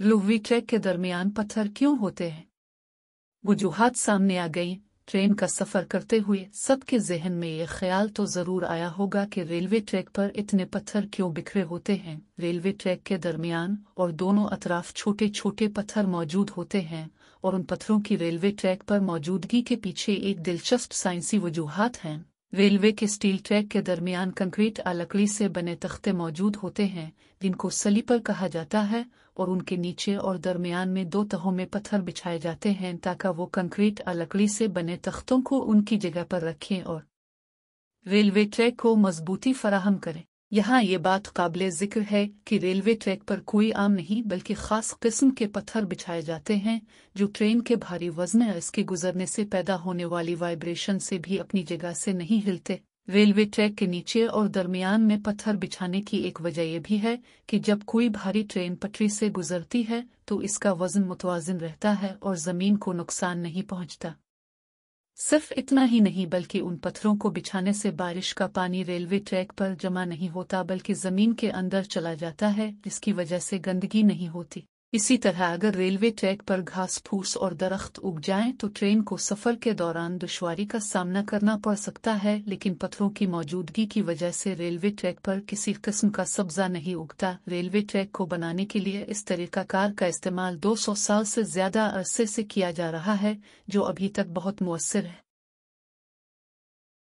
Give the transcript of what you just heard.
लोहवी track के दरमियान पत्थर क्यों होते हैं वजूहत सामने आ गई ट्रेन का सफर करते हुए सबके जहन में ये ख्याल तो जरूर आया होगा कि रेलवे ट्रैक पर इतने पत्थर क्यों बिखरे होते हैं रेलवे ट्रैक के दरमियान और दोनों अतराफ छोटे छोटे पत्थर मौजूद होते हैं और उन पत्थरों की रेलवे ट्रैक पर मौजूदगी के पीछे एक दिलचस्प साइंसी वजूहत हैं रेलवे के स्टील ट्रैक के दरमियान कंक्रीट या लकड़ी से बने तख्ते मौजूद होते हैं जिनको स्लीपर कहा जाता है और उनके नीचे और दरमियान में दो तहों में पत्थर बिछाए जाते हैं ताकि वो कंक्रीट या लकड़ी से बने तख्तों को उनकी जगह पर रखें और रेलवे ट्रैक को मजबूती फराहम करें यहाँ ये बात काबिल जिक्र है कि रेलवे ट्रैक पर कोई आम नहीं बल्कि खास किस्म के पत्थर बिछाए जाते हैं जो ट्रेन के भारी वजन और इसके गुजरने से पैदा होने वाली वाइब्रेशन से भी अपनी जगह से नहीं हिलते रेलवे ट्रैक के नीचे और दरमियान में पत्थर बिछाने की एक वजह यह भी है कि जब कोई भारी ट्रेन पटरी से गुजरती है तो इसका वजन मुतवाजन रहता है और जमीन को नुकसान नहीं पहुंचता सिर्फ इतना ही नहीं बल्कि उन पत्थरों को बिछाने से बारिश का पानी रेलवे ट्रैक पर जमा नहीं होता बल्कि ज़मीन के अंदर चला जाता है जिसकी वजह से गंदगी नहीं होती इसी तरह अगर रेलवे ट्रैक पर घास फूस और दरख्त उग जाए तो ट्रेन को सफर के दौरान दुश्वारी का सामना करना पड़ सकता है लेकिन पत्थरों की मौजूदगी की वजह से रेलवे ट्रैक पर किसी किस्म का सब्जा नहीं उगता रेलवे ट्रैक को बनाने के लिए इस तरीकाकार का इस्तेमाल 200 साल से ज्यादा अरसे से किया जा रहा है जो अभी तक बहुत मौसर है